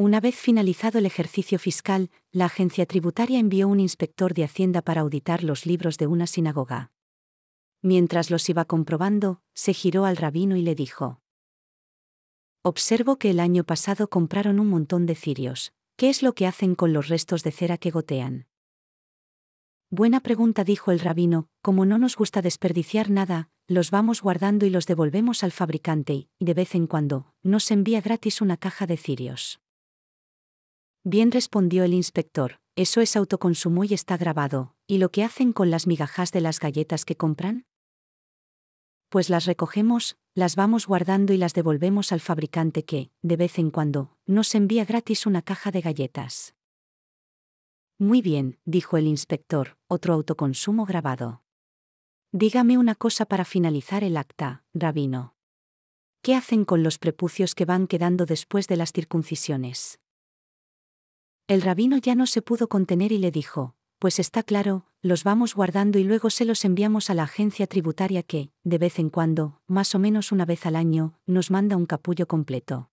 Una vez finalizado el ejercicio fiscal, la agencia tributaria envió un inspector de Hacienda para auditar los libros de una sinagoga. Mientras los iba comprobando, se giró al rabino y le dijo. Observo que el año pasado compraron un montón de cirios. ¿Qué es lo que hacen con los restos de cera que gotean? Buena pregunta, dijo el rabino, como no nos gusta desperdiciar nada, los vamos guardando y los devolvemos al fabricante, y de vez en cuando, nos envía gratis una caja de cirios. Bien respondió el inspector, eso es autoconsumo y está grabado, ¿y lo que hacen con las migajas de las galletas que compran? Pues las recogemos, las vamos guardando y las devolvemos al fabricante que, de vez en cuando, nos envía gratis una caja de galletas. Muy bien, dijo el inspector, otro autoconsumo grabado. Dígame una cosa para finalizar el acta, rabino. ¿Qué hacen con los prepucios que van quedando después de las circuncisiones? El rabino ya no se pudo contener y le dijo, pues está claro, los vamos guardando y luego se los enviamos a la agencia tributaria que, de vez en cuando, más o menos una vez al año, nos manda un capullo completo.